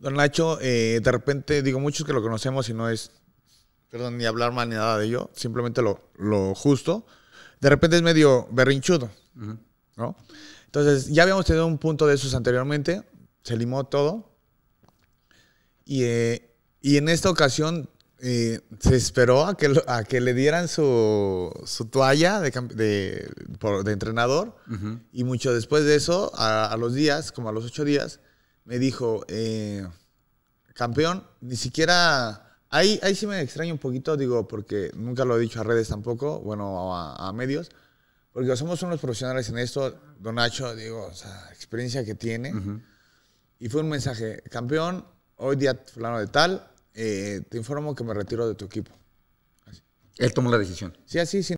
Don Nacho, eh, de repente, digo, muchos que lo conocemos y no es, perdón, ni hablar mal ni nada de ello, simplemente lo, justo. De repente es medio berrinchudo, ¿no? Entonces, ya habíamos tenido un punto de esos anteriormente, se limó todo. Y, eh, en esta ocasión eh, se esperó a que, a que le dieran su, toalla de, entrenador. Y mucho después de eso, a, los días, como a los ocho días, me dijo, eh, campeón, ni siquiera... Ahí, ahí sí me extraño un poquito, digo, porque nunca lo he dicho a redes tampoco, bueno, a, a medios, porque somos unos profesionales en esto. Don Nacho, digo, o sea, experiencia que tiene. Y fue un mensaje, campeón, hoy día fulano de tal, eh, te informo que me retiro de tu equipo. Él tomó la decisión. Sí, así, sí.